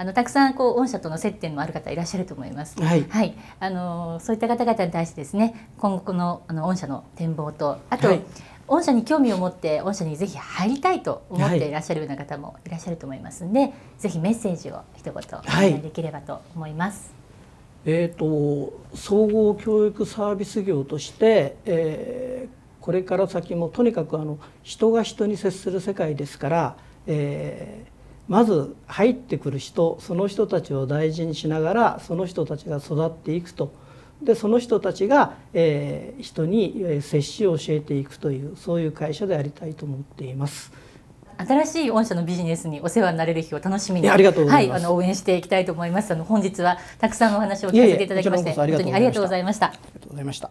あのたくさんこう御社との接点もある方いらっしゃると思います。はい、はい、あのそういった方々に対してですね、今後のあの御社の展望と、あと、はい、御社に興味を持って御社にぜひ入りたいと思っていらっしゃるような方もいらっしゃると思いますので、はい、ぜひメッセージを一言お願いできればと思います。えーと、と総合教育サービス業として、えー、これから先もとにかくあの人が人に接する世界ですから、えー、まず入ってくる人その人たちを大事にしながらその人たちが育っていくとでその人たちが、えー、人に接種を教えていくというそういう会社でありたいと思っています。新しい御社のビジネスにお世話になれる日を楽しみに、あいはい、あの応援していきたいと思います。あの本日はたくさんお話を聞かせていただきまして、いやいや本当にありがとうございました。ありがとうございました。